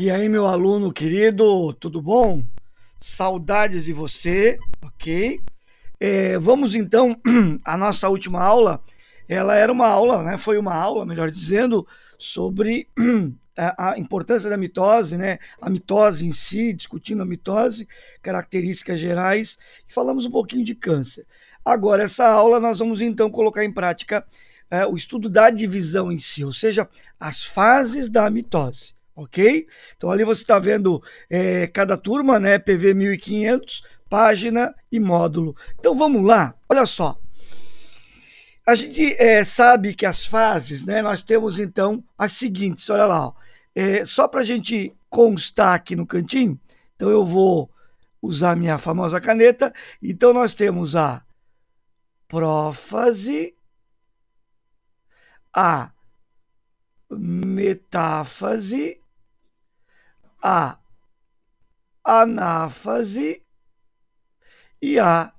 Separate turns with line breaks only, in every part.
E aí, meu aluno querido, tudo bom? Saudades de você, ok? É, vamos então à nossa última aula. Ela era uma aula, né? Foi uma aula, melhor dizendo, sobre a importância da mitose, né? A mitose em si, discutindo a mitose, características gerais e falamos um pouquinho de câncer. Agora, essa aula nós vamos então colocar em prática é, o estudo da divisão em si, ou seja, as fases da mitose ok? Então ali você está vendo é, cada turma, né? PV 1500, página e módulo. Então vamos lá, olha só. A gente é, sabe que as fases, né? Nós temos então as seguintes, olha lá. Ó. É, só para a gente constar aqui no cantinho, então eu vou usar minha famosa caneta. Então nós temos a prófase, a metáfase a anáfase e a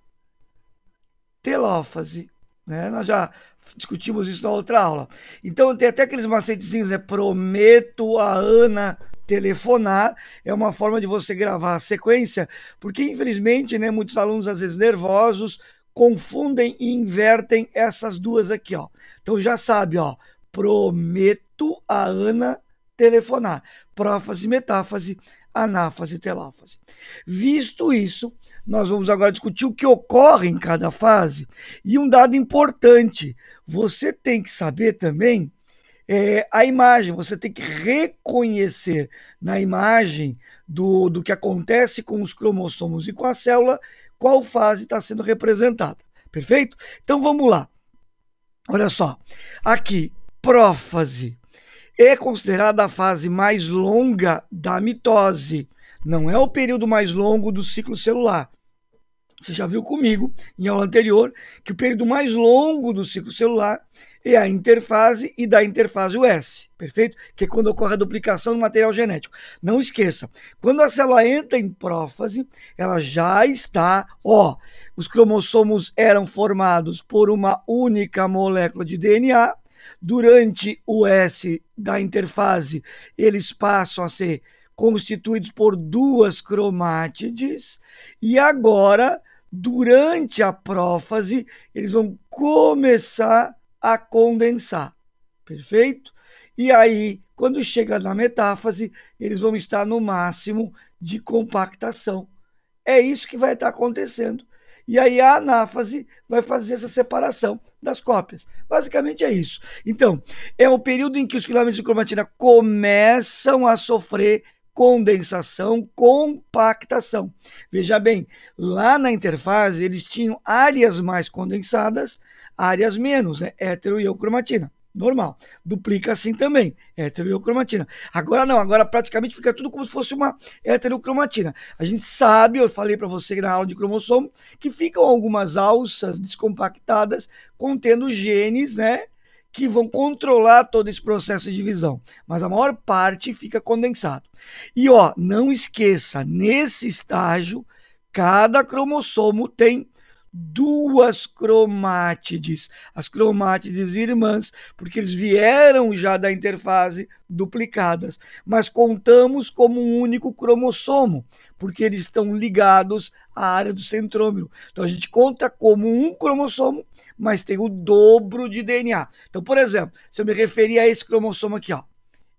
telófase. Né? Nós já discutimos isso na outra aula. Então tem até aqueles macetezinhos, né? Prometo a Ana telefonar é uma forma de você gravar a sequência, porque infelizmente, né, muitos alunos às vezes nervosos confundem e invertem essas duas aqui, ó. Então já sabe, ó, prometo a Ana telefonar, prófase, metáfase, anáfase e teláfase. Visto isso, nós vamos agora discutir o que ocorre em cada fase e um dado importante: você tem que saber também é, a imagem, você tem que reconhecer na imagem do, do que acontece com os cromossomos e com a célula qual fase está sendo representada. Perfeito? Então vamos lá. Olha só, aqui, prófase é considerada a fase mais longa da mitose. Não é o período mais longo do ciclo celular. Você já viu comigo em aula anterior que o período mais longo do ciclo celular é a interfase e da interfase o S, perfeito? Que é quando ocorre a duplicação do material genético. Não esqueça, quando a célula entra em prófase, ela já está, ó, os cromossomos eram formados por uma única molécula de DNA Durante o S da interfase, eles passam a ser constituídos por duas cromátides e agora, durante a prófase, eles vão começar a condensar. Perfeito? E aí, quando chega na metáfase, eles vão estar no máximo de compactação. É isso que vai estar acontecendo. E aí a anáfase vai fazer essa separação das cópias. Basicamente é isso. Então, é o período em que os filamentos de cromatina começam a sofrer condensação, compactação. Veja bem, lá na interfase eles tinham áreas mais condensadas, áreas menos, né? Hétero e eucromatina normal. Duplica assim também, heterocromatina. Agora não, agora praticamente fica tudo como se fosse uma heterocromatina. A gente sabe, eu falei para você na aula de cromossomo, que ficam algumas alças descompactadas contendo genes, né? Que vão controlar todo esse processo de divisão, mas a maior parte fica condensado. E ó, não esqueça, nesse estágio, cada cromossomo tem duas cromátides, as cromátides irmãs, porque eles vieram já da interfase duplicadas, mas contamos como um único cromossomo, porque eles estão ligados à área do centrômero. Então a gente conta como um cromossomo, mas tem o dobro de DNA. Então, por exemplo, se eu me referir a esse cromossomo aqui, ó,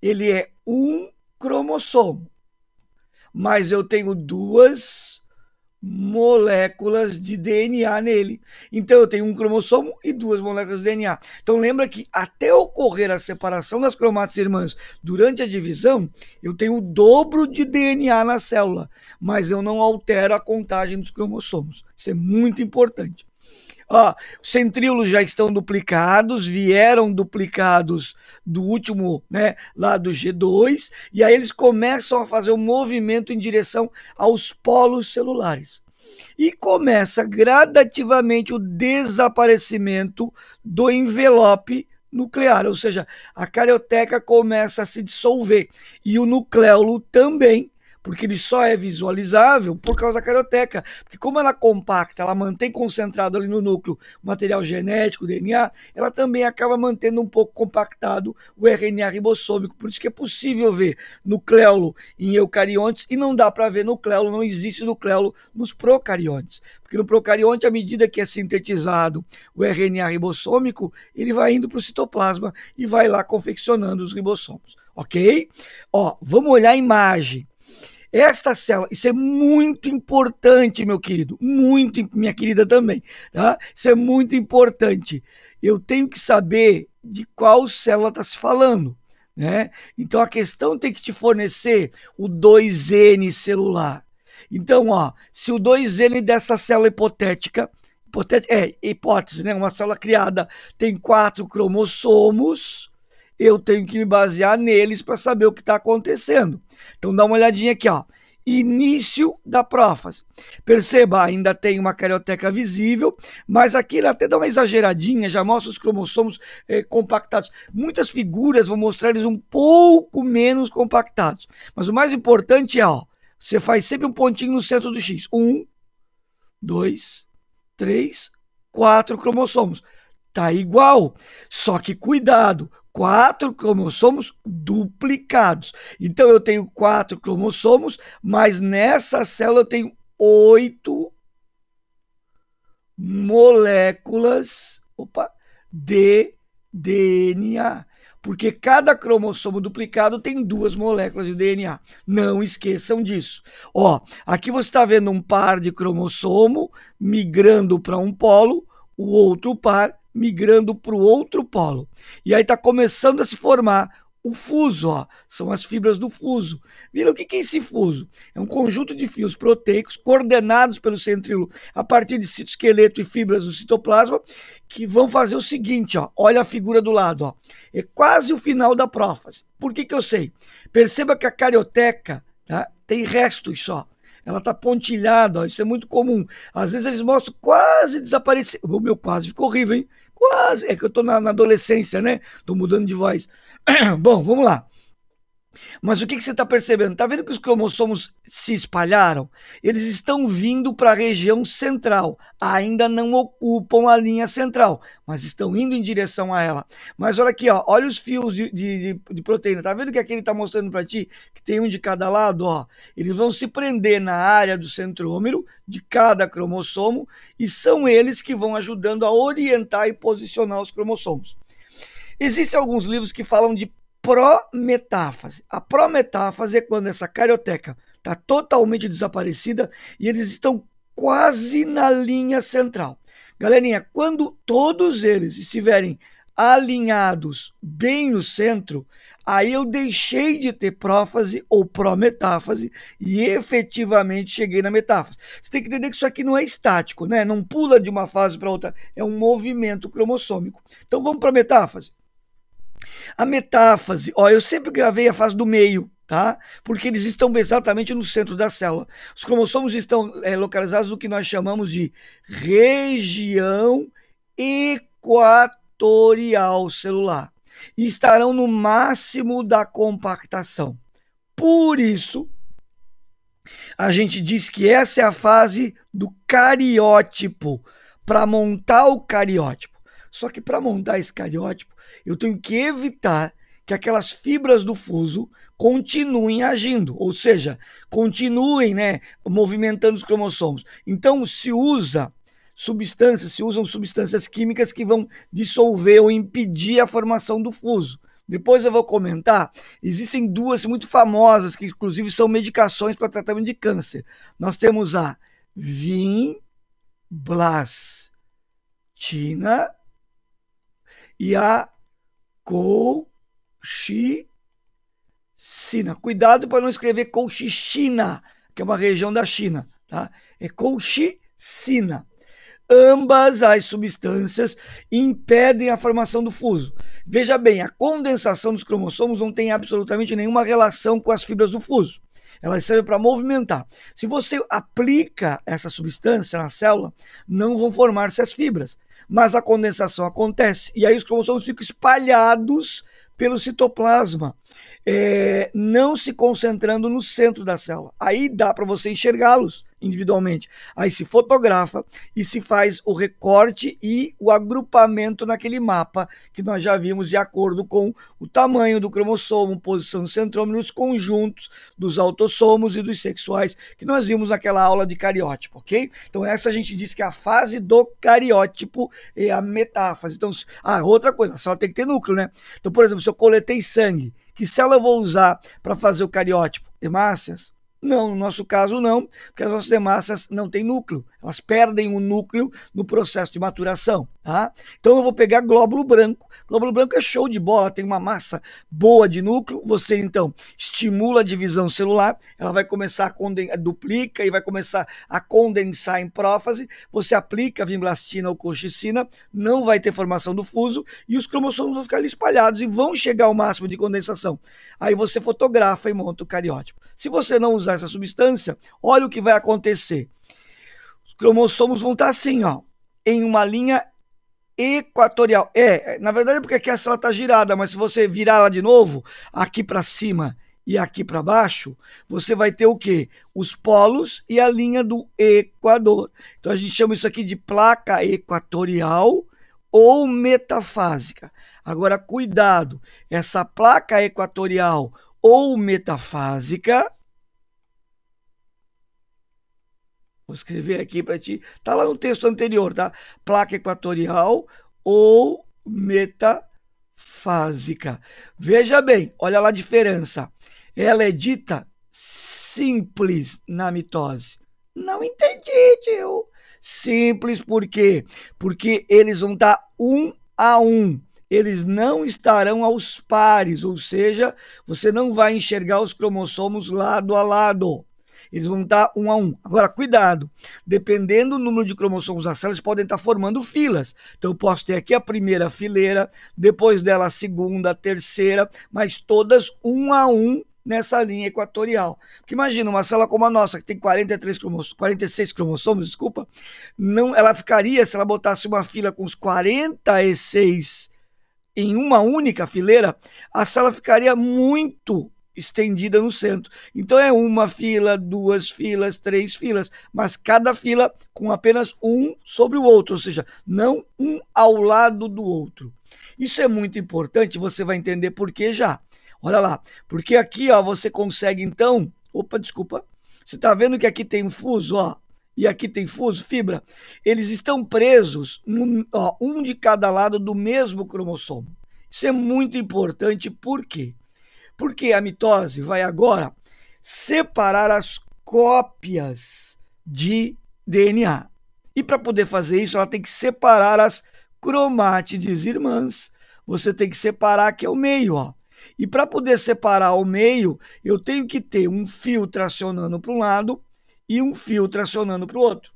ele é um cromossomo, mas eu tenho duas moléculas de DNA nele. Então eu tenho um cromossomo e duas moléculas de DNA. Então lembra que até ocorrer a separação das cromátides irmãs durante a divisão, eu tenho o dobro de DNA na célula, mas eu não altero a contagem dos cromossomos. Isso é muito importante. Ó, centríolos já estão duplicados, vieram duplicados do último, né, lá do G2, e aí eles começam a fazer o um movimento em direção aos polos celulares. E começa gradativamente o desaparecimento do envelope nuclear, ou seja, a carioteca começa a se dissolver e o nucleolo também porque ele só é visualizável por causa da carioteca. Porque como ela compacta, ela mantém concentrado ali no núcleo o material genético, o DNA, ela também acaba mantendo um pouco compactado o RNA ribossômico. Por isso que é possível ver nucleolo em eucariontes e não dá para ver nucleolo, não existe nucleolo nos procariontes. Porque no procarionte, à medida que é sintetizado o RNA ribossômico, ele vai indo para o citoplasma e vai lá confeccionando os ribossomos. Ok? Ó, vamos olhar a imagem. Esta célula, isso é muito importante, meu querido, muito, minha querida também, tá? Isso é muito importante. Eu tenho que saber de qual célula está se falando, né? Então a questão tem que te fornecer o 2N celular. Então, ó, se o 2N dessa célula hipotética, hipotética é hipótese, né? Uma célula criada tem quatro cromossomos, eu tenho que me basear neles para saber o que está acontecendo. Então dá uma olhadinha aqui, ó. Início da prófase. Perceba, ainda tem uma carioteca visível, mas aqui ele até dá uma exageradinha, já mostra os cromossomos é compactados. Muitas figuras vão mostrar eles um pouco menos compactados. Mas o mais importante é, ó, você faz sempre um pontinho no centro do X. Um, dois, três, quatro cromossomos. Tá igual. Só que cuidado, quatro cromossomos duplicados. Então eu tenho quatro cromossomos, mas nessa célula eu tenho oito moléculas opa, de DNA. Porque cada cromossomo duplicado tem duas moléculas de DNA. Não esqueçam disso. Ó, aqui você está vendo um par de cromossomo migrando para um polo, o outro par migrando para o outro polo. E aí está começando a se formar o fuso, ó, são as fibras do fuso. Viram o que, é esse fuso? É um conjunto de fios proteicos coordenados pelo centríolo a partir de citoesqueleto e fibras do citoplasma que vão fazer o seguinte, ó, olha a figura do lado, ó, é quase o final da prófase. Por que, que eu sei? Perceba que a carioteca tá, tem restos só ela está pontilhada, ó, isso é muito comum. Às vezes eles mostram quase desaparecer. O meu quase ficou horrível, hein? Quase. É que eu estou na, na, adolescência, né? Estou mudando de voz. Bom, vamos lá. Mas o que, que você está percebendo? Está vendo que os cromossomos se espalharam? Eles estão vindo para a região central. Ainda não ocupam a linha central, mas estão indo em direção a ela. Mas olha aqui, ó, olha os fios de, de, de proteína. Está vendo que aqui ele está mostrando para ti que tem um de cada lado? Ó. Eles vão se prender na área do centrômero de cada cromossomo e são eles que vão ajudando a orientar e posicionar os cromossomos. Existem alguns livros que falam de prometáfase. A prometáfase é quando essa carioteca está totalmente desaparecida e eles estão quase na linha central. Galerinha, quando todos eles estiverem alinhados bem no centro, aí eu deixei de ter prófase ou prometáfase e efetivamente cheguei na metáfase. Você tem que entender que isso aqui não é estático, né? Não pula de uma fase para outra, é um movimento cromossômico. Então vamos para a metáfase. A metáfase, ó, eu sempre gravei a fase do meio, tá? Porque eles estão exatamente no centro da célula. Os cromossomos estão é, localizados no que nós chamamos de região equatorial celular e estarão no máximo da compactação. Por isso, a gente diz que essa é a fase do cariótipo, para montar o cariótipo. Só que para montar esse cariótipo, eu tenho que evitar que aquelas fibras do fuso continuem agindo, ou seja, continuem né, movimentando os cromossomos. Então se usa substâncias, se usam substâncias químicas que vão dissolver ou impedir a formação do fuso. Depois eu vou comentar. Existem duas muito famosas que inclusive são medicações para tratamento de câncer. Nós temos a vinblastina e a Colchicina. Cuidado para não escrever Colchichina, que é uma região da China. Tá? É colchicina. Ambas as substâncias impedem a formação do fuso. Veja bem, a condensação dos cromossomos não tem absolutamente nenhuma relação com as fibras do fuso. Elas servem para movimentar. Se você aplica essa substância na célula, não vão formar-se as fibras, mas a condensação acontece e aí é os cromossomos ficam espalhados pelo citoplasma é, não se concentrando no centro da célula. Aí dá para você enxergá-los individualmente. Aí se fotografa e se faz o recorte e o agrupamento naquele mapa que nós já vimos de acordo com o tamanho do cromossomo, posição do centrômero, os conjuntos dos autossomos e dos sexuais que nós vimos naquela aula de cariótipo, ok? Então essa a gente disse que é a fase do cariótipo é a metáfase. Então, ah, outra coisa, a célula tem que ter núcleo, né? Então, por exemplo, se eu coletei sangue, que se ela vou usar para fazer o cariótipo? Hemácias? Não, no nosso caso não, porque as nossas hemácias não têm núcleo. Elas perdem o núcleo no processo de maturação. Tá? Então eu vou pegar glóbulo branco. Glóbulo branco é show de bola, tem uma massa boa de núcleo. Você então estimula a divisão celular, ela vai começar a duplica e vai começar a condensar em prófase. Você aplica vinblastina ou colchicina, não vai ter formação do fuso e os cromossomos vão ficar ali espalhados e vão chegar ao máximo de condensação. Aí você fotografa e monta o cariótipo. Se você não usar essa substância, olha o que vai acontecer cromossomos vão estar assim, ó, em uma linha equatorial. É, na verdade é porque aqui a célula está girada, mas se você virar ela de novo, aqui para cima e aqui para baixo, você vai ter o quê? Os polos e a linha do equador. Então a gente chama isso aqui de placa equatorial ou metafásica. Agora, cuidado, essa placa equatorial ou metafásica Vou escrever aqui para ti. Está lá no texto anterior, tá? Placa equatorial ou metafásica. Veja bem, olha lá a diferença. Ela é dita simples na mitose. Não entendi, tio. Simples por quê? Porque eles vão estar um a um. Eles não estarão aos pares, ou seja, você não vai enxergar os cromossomos lado a lado. Eles vão estar um a um. Agora, cuidado. Dependendo do número de cromossomos na célula, eles podem estar formando filas. Então, eu posso ter aqui a primeira fileira, depois dela a segunda, a terceira, mas todas um a um nessa linha equatorial. Porque imagina, uma célula como a nossa, que tem 43 cromossomos, 46 cromossomos, desculpa, não, ela ficaria, se ela botasse uma fila com os 46 em uma única fileira, a célula ficaria muito estendida no centro. Então é uma fila, duas filas, três filas, mas cada fila com apenas um sobre o outro, ou seja, não um ao lado do outro. Isso é muito importante, você vai entender por que já. Olha lá, porque aqui ó, você consegue então. Opa, desculpa. Você está vendo que aqui tem um fuso, ó, e aqui tem fuso, fibra. Eles estão presos ó, um de cada lado do mesmo cromossomo. Isso é muito importante, por quê? Porque a mitose vai agora separar as cópias de DNA. E para poder fazer isso, ela tem que separar as cromátides irmãs. Você tem que separar que é o meio, ó. E para poder separar o meio, eu tenho que ter um fio tracionando para um lado e um fio tracionando para o outro.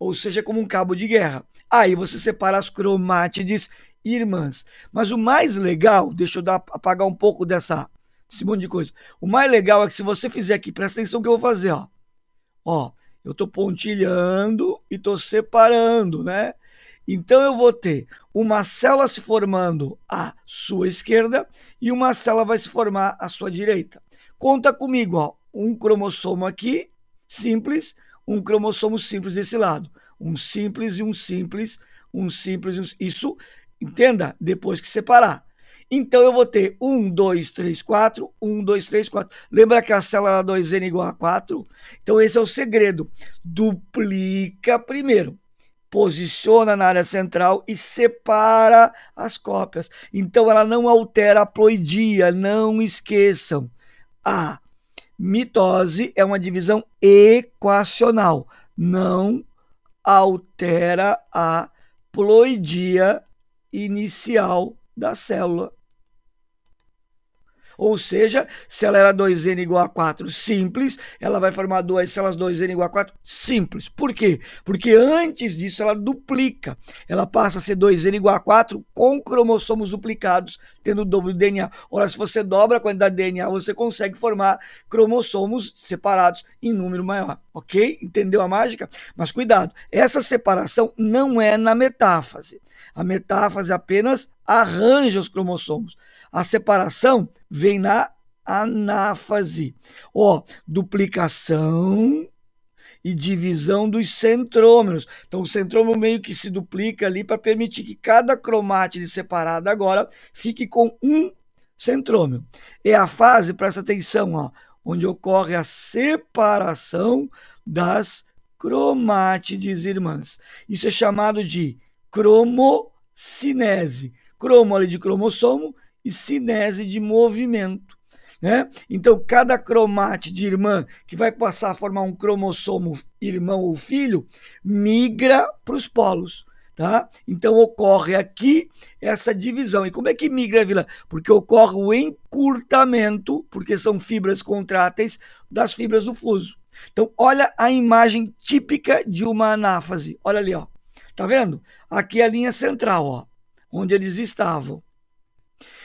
Ou seja, como um cabo de guerra. Aí você separa as cromátides irmãs. Mas o mais legal, deixa eu dar, apagar um pouco dessa esse monte de coisa. O mais legal é que se você fizer aqui, presta atenção que eu vou fazer, ó. Ó, eu tô pontilhando e tô separando, né? Então eu vou ter uma célula se formando à sua esquerda e uma célula vai se formar à sua direita. Conta comigo, ó, um cromossomo aqui, simples, um cromossomo simples desse lado, um simples e um simples, um simples e um... isso, entenda, depois que separar. Então eu vou ter 1, 2, 3, 4, 1, 2, 3, 4. Lembra que a célula 2n igual a 4? Então esse é o segredo. Duplica primeiro. Posiciona na área central e separa as cópias. Então ela não altera a ploidia, não esqueçam. A mitose é uma divisão equacional, não altera a ploidia inicial da célula ou seja, se ela era 2n igual a 4 simples, ela vai formar duas células 2n igual a 4 simples. Por quê? Porque antes disso ela duplica. Ela passa a ser 2n igual a 4 com cromossomos duplicados, tendo o dobro do DNA. Ora, se você dobra a quantidade de DNA, você consegue formar cromossomos separados em número maior. Ok? Entendeu a mágica? Mas cuidado, essa separação não é na metáfase. A metáfase apenas arranja os cromossomos. A separação vem na anáfase. Ó, duplicação e divisão dos centrômeros. Então, o centrômero meio que se duplica ali para permitir que cada cromátide separada agora fique com um centrômero. É a fase, presta atenção, ó, onde ocorre a separação das cromátides irmãs. Isso é chamado de cromocinese. Cromo ali de cromossomo e cinese de movimento. Né? Então, cada cromátide irmã que vai passar a formar um cromossomo irmão ou filho migra para os polos. Tá? Então ocorre aqui essa divisão. E como é que migra a vila? Porque ocorre o encurtamento, porque são fibras contráteis das fibras do fuso. Então olha a imagem típica de uma anáfase. Olha ali, ó. Tá vendo? Aqui é a linha central, ó, onde eles estavam.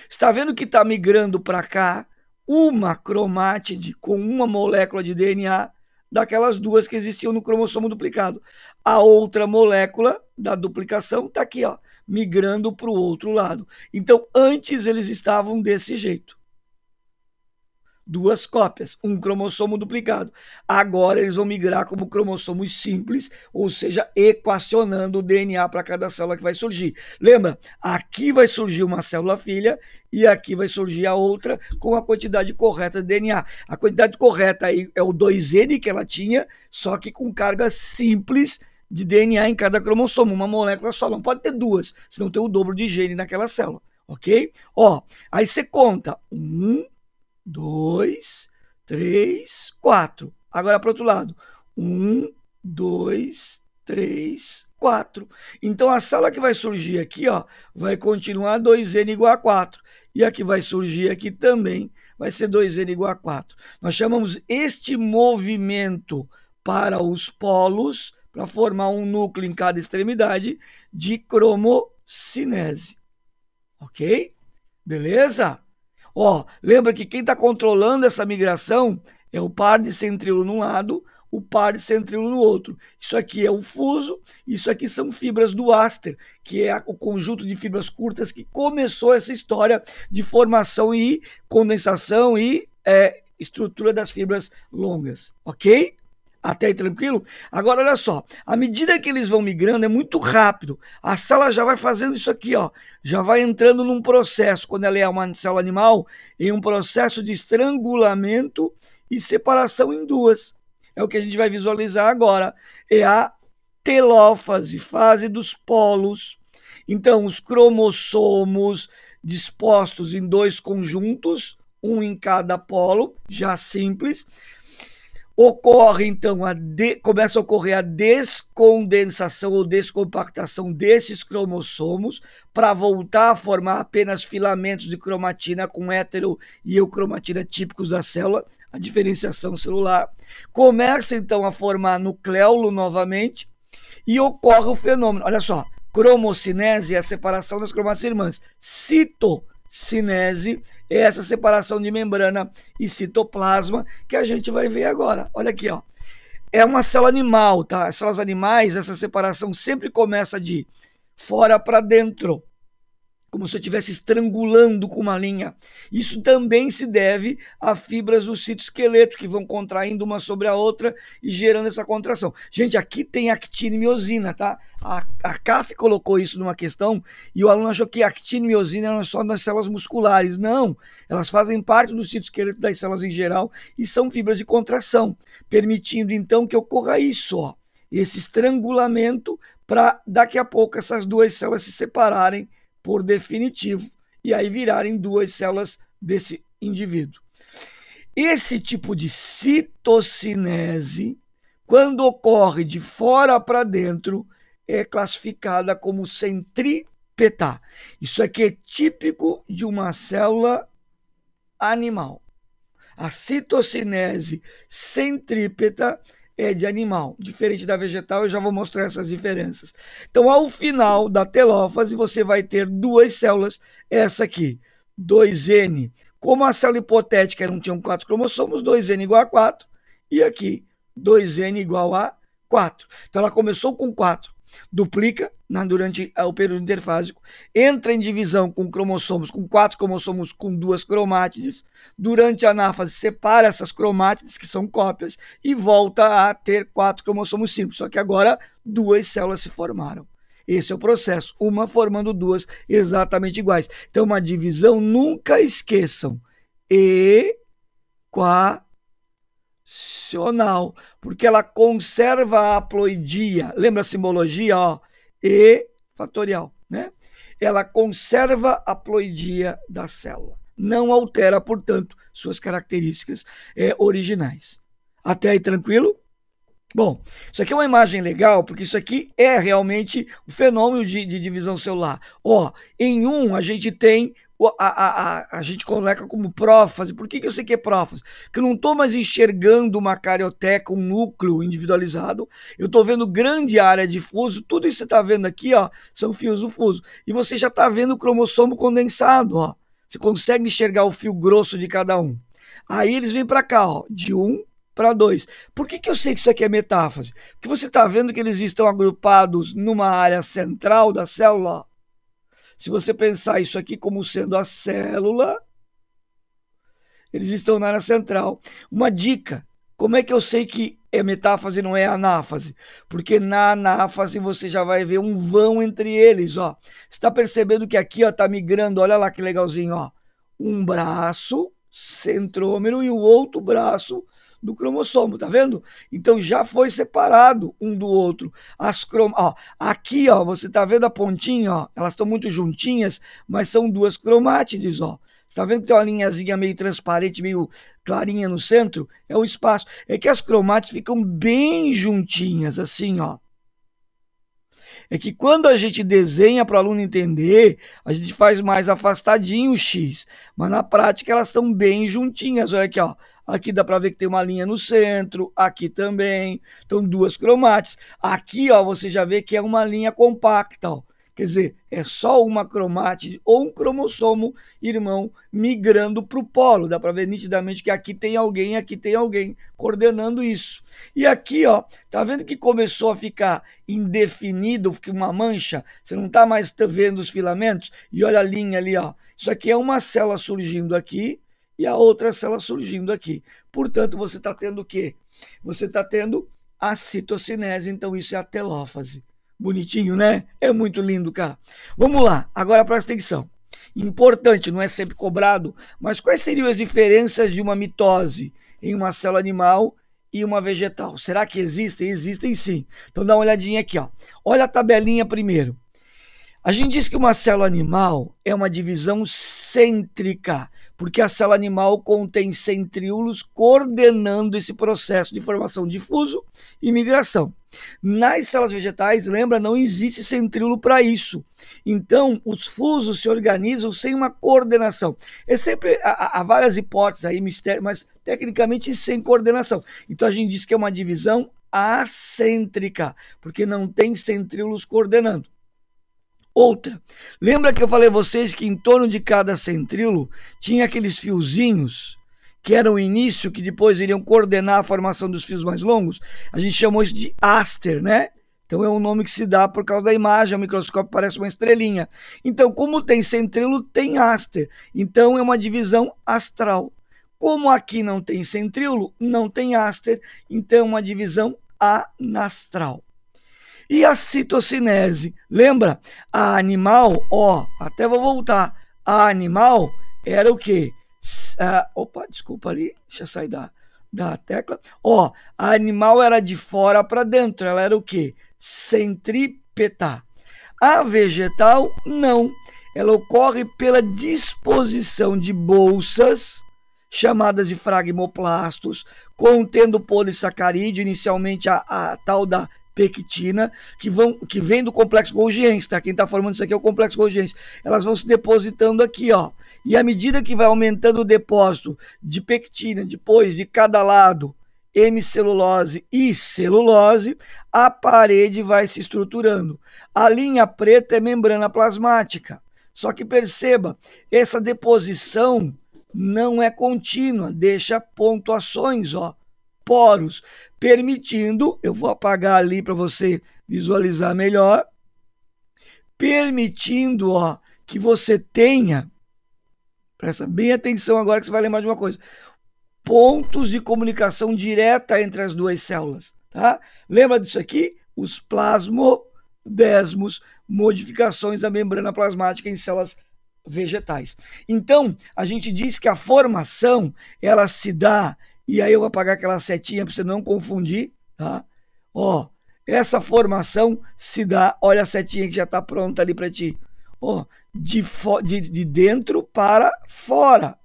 Está vendo que está migrando para cá uma cromátide com uma molécula de DNA daquelas duas que existiam no cromossomo duplicado. A outra molécula da duplicação está aqui, ó, migrando para o outro lado. Então, antes eles estavam desse jeito duas cópias, um cromossomo duplicado. Agora eles vão migrar como cromossomos simples, ou seja, equacionando o DNA para cada célula que vai surgir. Lembra? Aqui vai surgir uma célula filha e aqui vai surgir a outra com a quantidade correta de DNA. A quantidade correta aí é o 2N que ela tinha, só que com carga simples de DNA em cada cromossomo, uma molécula só, não pode ter duas, senão tem o dobro de gene naquela célula, ok? Ó, aí você conta um dois, três, quatro. Agora para o outro lado. Um, dois, três, quatro. Então a sala que vai surgir aqui ó, vai continuar 2n igual a 4. E a que vai surgir aqui também vai ser 2n igual a 4. Nós chamamos este movimento para os polos, para formar um núcleo em cada extremidade, de cromocinese. Ok? Beleza? Ó, lembra que quem está controlando essa migração é o par de centrilo num lado, o par de centrilo no outro. Isso aqui é o fuso, isso aqui são fibras do áster, que é o conjunto de fibras curtas que começou essa história de formação e condensação e é, estrutura das fibras longas, ok? Até aí tranquilo? Agora, olha só, à medida que eles vão migrando, é muito rápido. A célula já vai fazendo isso aqui, ó. Já vai entrando num processo, quando ela é uma célula animal, em um processo de estrangulamento e separação em duas. É o que a gente vai visualizar agora. É a telófase, fase dos polos. Então, os cromossomos dispostos em dois conjuntos, um em cada polo, já simples. Ocorre então a de, começa a ocorrer a descondensação ou descompactação desses cromossomos para voltar a formar apenas filamentos de cromatina com hétero e eucromatina típicos da célula, a diferenciação celular. Começa então a formar nucleolo novamente e ocorre o fenômeno. Olha só, cromocinese é a separação das cromátinas irmãs. Cito cinese, é essa separação de membrana e citoplasma que a gente vai ver agora. Olha aqui, ó. É uma célula animal, tá? As células animais, essa separação sempre começa de fora para dentro como se eu estivesse estrangulando com uma linha. Isso também se deve a fibras do citoesqueleto que vão contraindo uma sobre a outra e gerando essa contração. Gente, aqui tem actina e miosina, tá? A, a CAF colocou isso numa questão e o aluno achou que actina e miosina eram só nas células musculares. Não, elas fazem parte do citoesqueleto das células em geral e são fibras de contração, permitindo então que ocorra isso, ó, esse estrangulamento para daqui a pouco essas duas células se separarem por definitivo e aí virarem duas células desse indivíduo. Esse tipo de citocinese, quando ocorre de fora para dentro, é classificada como centrípeta. Isso aqui é, é típico de uma célula animal. A citocinese centrípeta é, de animal. Diferente da vegetal, eu já vou mostrar essas diferenças. Então, ao final da telófase, você vai ter duas células, essa aqui, 2N. Como a célula hipotética não tinha quatro cromossomos, 2N igual a 4, e aqui, 2N igual a 4. Então, ela começou com 4 duplica né, durante é, o período interfásico, entra em divisão com cromossomos, com quatro cromossomos com duas cromátides, durante a anáfase separa essas cromátides, que são cópias, e volta a ter quatro cromossomos simples, só que agora duas células se formaram. Esse é o processo, uma formando duas exatamente iguais. Então, uma divisão, nunca esqueçam, e qua excepcional, porque ela conserva a ploidia. Lembra a simbologia, ó? E fatorial, né? Ela conserva a ploidia da célula. Não altera, portanto, suas características é, originais. Até aí tranquilo? Bom, isso aqui é uma imagem legal, porque isso aqui é realmente o um fenômeno de, de divisão celular. Ó, em um a gente tem a, a, a, gente coloca como prófase. Por que, que eu sei que é prófase? Porque eu não estou mais enxergando uma carioteca, um núcleo individualizado. Eu estou vendo grande área de fuso. Tudo isso que você está vendo aqui ó, são fios do fuso. E você já está vendo o cromossomo condensado. Ó. Você consegue enxergar o fio grosso de cada um. Aí eles vêm para cá, ó, de um para dois. Por que, que eu sei que isso aqui é metáfase? Porque você está vendo que eles estão agrupados numa área central da célula. Ó se você pensar isso aqui como sendo a célula, eles estão na área central. Uma dica: como é que eu sei que é metáfase não é anáfase? Porque na anáfase você já vai ver um vão entre eles, ó. Está percebendo que aqui, ó, tá migrando, olha lá que legalzinho, ó. Um braço centrômero e o outro braço do cromossomo, tá vendo? Então já foi separado um do outro. As crom ó, aqui, ó, você tá vendo a pontinha, ó, elas estão muito juntinhas, mas são duas cromátides, ó. Tá vendo que tem uma linhazinha meio transparente, meio clarinha no centro? É o espaço. É que as cromátides ficam bem juntinhas, assim, ó é que quando a gente desenha para o aluno entender, a gente faz mais afastadinho o X, mas na prática elas estão bem juntinhas. Olha aqui, ó. Aqui dá para ver que tem uma linha no centro, aqui também. Então, duas cromates. Aqui, ó, você já vê que é uma linha compacta, ó. Quer dizer, é só uma cromátide ou um cromossomo irmão migrando para o polo. Dá para ver nitidamente que aqui tem alguém, aqui tem alguém coordenando isso. E aqui, ó, tá vendo que começou a ficar indefinido, fica uma mancha? Você não está mais vendo os filamentos? E olha a linha ali, ó. Isso aqui é uma célula surgindo aqui, e a outra célula surgindo aqui. Portanto, você está tendo o quê? Você está tendo a citocinese, então isso é a telófase. Bonitinho, né? É muito lindo, cara. Vamos lá, agora presta atenção. Importante, não é sempre cobrado, mas quais seriam as diferenças de uma mitose em uma célula animal e uma vegetal? Será que existem? Existem sim. Então dá uma olhadinha aqui, ó. Olha a tabelinha primeiro. A gente diz que uma célula animal é uma divisão cêntrica, porque a célula animal contém centríolos coordenando esse processo de formação de fuso e migração. Nas células vegetais, lembra, não existe centríolo para isso. Então, os fusos se organizam sem uma coordenação. É sempre há, há várias hipóteses aí, mistério, mas tecnicamente sem coordenação. Então a gente diz que é uma divisão acêntrica, porque não tem centríolos coordenando outra. Lembra que eu falei a vocês que em torno de cada centrilo tinha aqueles fiozinhos que eram o início, que depois iriam coordenar a formação dos fios mais longos? A gente chamou isso de aster, né? Então é um nome que se dá por causa da imagem, o microscópio parece uma estrelinha. Então, como tem centrilo, tem aster. Então é uma divisão astral. Como aqui não tem centríolo, não tem aster, então é uma divisão anastral. E a citocinese, lembra? A animal, ó, até vou voltar. A animal era o quê? opa, desculpa ali, deixa eu sair da, da tecla. Ó, a animal era de fora para dentro, ela era o quê? Centrípeta. A vegetal, não. Ela ocorre pela disposição de bolsas, chamadas de fragmoplastos, contendo polissacarídeo, inicialmente a, a tal da pectina, que, vão, que vem do complexo Golgiense, tá? Quem tá formando isso aqui é o complexo Golgiense. Elas vão se depositando aqui, ó. E à medida que vai aumentando o depósito de pectina, depois de cada lado, hemicelulose e celulose, a parede vai se estruturando. A linha preta é membrana plasmática. Só que perceba, essa deposição não é contínua, deixa pontuações, ó, poros permitindo, eu vou apagar ali para você visualizar melhor, permitindo ó, que você tenha, presta bem atenção agora que você vai lembrar de uma coisa, pontos de comunicação direta entre as duas células. Tá? Lembra disso aqui? Os plasmodesmos, modificações da membrana plasmática em células vegetais. Então, a gente diz que a formação ela se dá e aí eu vou apagar aquela setinha para você não confundir, tá? Ó, essa formação se dá, olha a setinha que já está pronta ali para ti. Ó, de, de, de dentro para fora.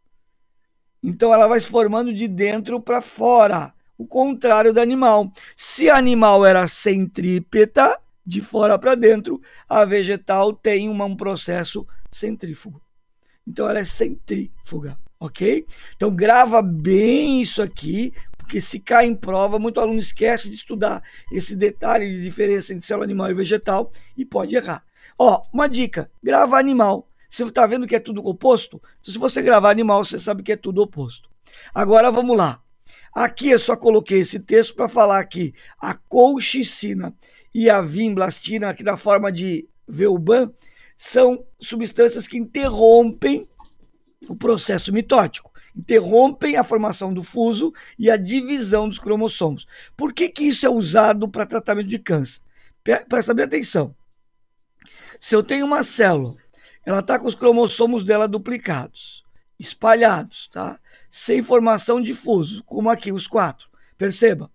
Então ela vai se formando de dentro para fora, o contrário do animal. Se animal era centrípeta, de fora para dentro, a vegetal tem uma, um processo centrífugo. Então ela é centrífuga ok? Então grava bem isso aqui, porque se cai em prova, muito aluno esquece de estudar esse detalhe de diferença entre célula animal e vegetal e pode errar. Ó, uma dica, grava animal. Você está vendo que é tudo oposto? Então, se você gravar animal, você sabe que é tudo oposto. Agora vamos lá. Aqui eu só coloquei esse texto para falar que a colchicina e a vinblastina, aqui na forma de Velban, são substâncias que interrompem o processo mitótico. Interrompem a formação do fuso e a divisão dos cromossomos. Por que, que isso é usado para tratamento de câncer? Presta bem atenção. Se eu tenho uma célula, ela está com os cromossomos dela duplicados, espalhados, tá? Sem formação de fuso, como aqui os quatro. Perceba.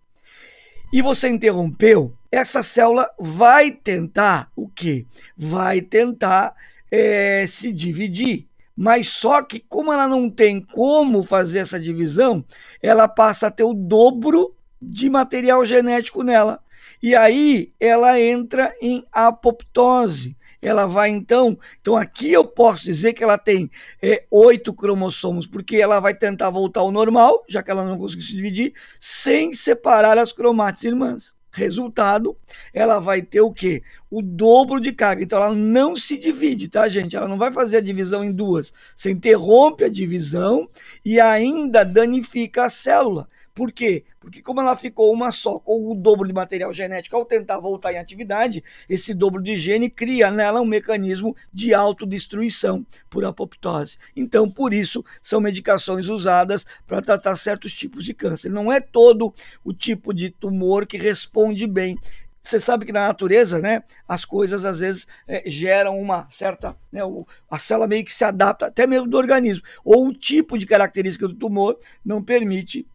E você interrompeu, essa célula vai tentar o quê? Vai tentar é, se dividir mas só que, como ela não tem como fazer essa divisão, ela passa a ter o dobro de material genético nela. E aí ela entra em apoptose. Ela vai então. Então aqui eu posso dizer que ela tem é, oito é, cromossomos, porque ela vai tentar voltar ao normal, já que ela não conseguiu se dividir, sem separar as cromátides irmãs. Resultado, ela vai ter o quê? O dobro de carga. Então ela não se divide, tá, gente? Ela não vai fazer a divisão em duas. Você interrompe a divisão e ainda danifica a célula. Por quê? Porque como ela ficou uma só com o dobro de material genético ao tentar voltar em atividade, esse dobro de gene cria nela um mecanismo de autodestruição por apoptose. Então, por isso, são medicações usadas para tratar certos tipos de câncer. Não é todo o tipo de tumor que responde bem você sabe que na natureza, né, as coisas às vezes é, geram uma certa, né, o, a célula meio que se adapta, até mesmo do organismo, ou o tipo de característica do tumor não permite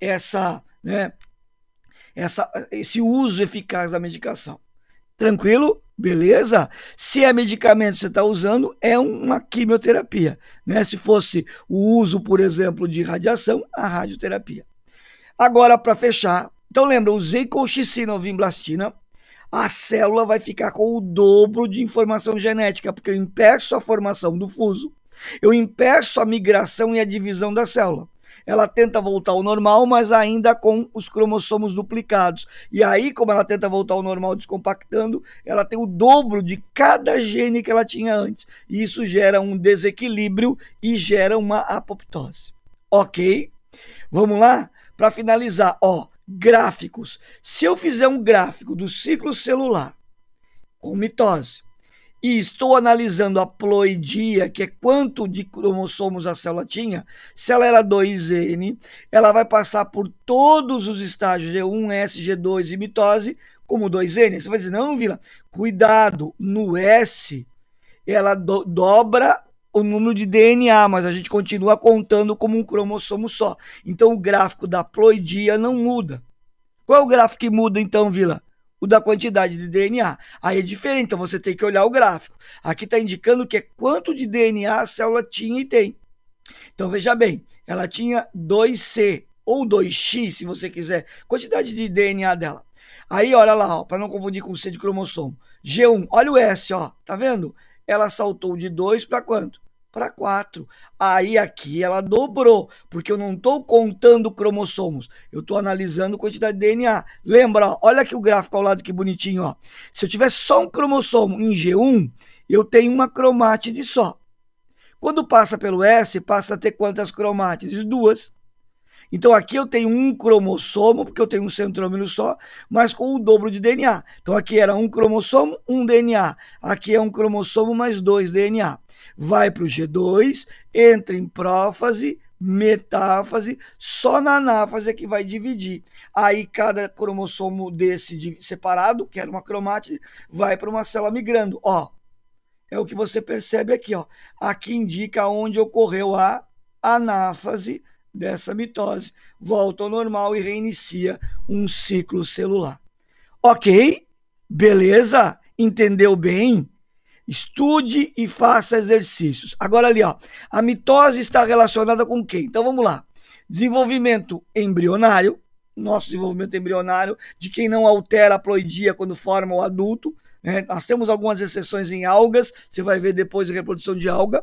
essa, né, essa, esse uso eficaz da medicação. Tranquilo? Beleza? Se é medicamento que você está usando, é uma quimioterapia. Né? Se fosse o uso, por exemplo, de radiação, a radioterapia. Agora, para fechar, então lembra, usei colchicina ou vinblastina, a célula vai ficar com o dobro de informação genética, porque eu impeço a formação do fuso, eu impeço a migração e a divisão da célula ela tenta voltar ao normal, mas ainda com os cromossomos duplicados. E aí, como ela tenta voltar ao normal descompactando, ela tem o dobro de cada gene que ela tinha antes. E isso gera um desequilíbrio e gera uma apoptose. Ok? Vamos lá? Para finalizar, ó, gráficos. Se eu fizer um gráfico do ciclo celular com mitose, e estou analisando a ploidia, que é quanto de cromossomos a célula tinha, se ela era 2N, ela vai passar por todos os estágios G1, S, g 2 e mitose como 2N. Você vai dizer, não, Vila, cuidado, no S ela do dobra o número de DNA, mas a gente continua contando como um cromossomo só. Então o gráfico da ploidia não muda. Qual é o gráfico que muda então, Vila? o da quantidade de DNA. Aí é diferente, então você tem que olhar o gráfico. Aqui está indicando que é quanto de DNA a célula tinha e tem. Então veja bem, ela tinha 2C ou 2X, se você quiser, quantidade de DNA dela. Aí olha lá, para não confundir com C de cromossomo. G1, olha o S, ó, tá vendo? Ela saltou de 2 para quanto? para 4. Aí aqui ela dobrou, porque eu não estou contando cromossomos, eu estou analisando quantidade de DNA. Lembra, ó, olha aqui o gráfico ao lado que bonitinho. Ó. Se eu tiver só um cromossomo em G1, eu tenho uma cromátide só. Quando passa pelo S, passa a ter quantas cromátides? Duas. Então aqui eu tenho um cromossomo, porque eu tenho um centrômero só, mas com o dobro de DNA. Então aqui era um cromossomo, um DNA. Aqui é um cromossomo mais dois DNA. Vai para o G2, entra em prófase, metáfase, só na anáfase é que vai dividir. Aí cada cromossomo desse separado, que era uma cromátide, vai para uma célula migrando. Ó, é o que você percebe aqui, ó. Aqui indica onde ocorreu a anáfase dessa mitose, volta ao normal e reinicia um ciclo celular. Ok? Beleza? Entendeu bem? Estude e faça exercícios. Agora ali, ó, a mitose está relacionada com quem? Então vamos lá. Desenvolvimento embrionário, nosso desenvolvimento embrionário, de quem não altera a ploidia quando forma o adulto. Né? Nós temos algumas exceções em algas, você vai ver depois a reprodução de alga.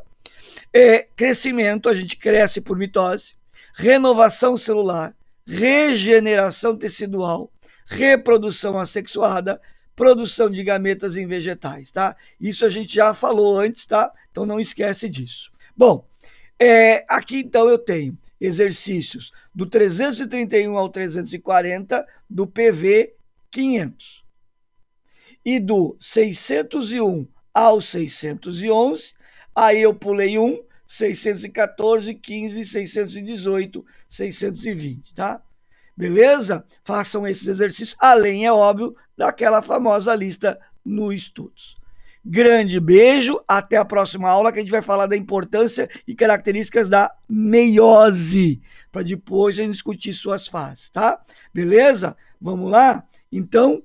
É, crescimento, a gente cresce por mitose renovação celular, regeneração tecidual, reprodução assexuada, produção de gametas em vegetais, tá? Isso a gente já falou antes, tá? Então não esquece disso. Bom, é, aqui então eu tenho exercícios do 331 ao 340 do PV 500 e do 601 ao 611, aí eu pulei um 614, 15, 618, 620, tá? Beleza? Façam esses exercícios, além, é óbvio, daquela famosa lista no Estudos. Grande beijo, até a próxima aula que a gente vai falar da importância e características da meiose, para depois a gente discutir suas fases, tá? Beleza? Vamos lá? Então,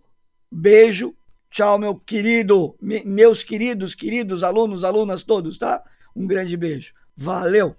beijo, tchau, meu querido, me, meus queridos, queridos alunos, alunas todos, tá? Um grande beijo. Valeu!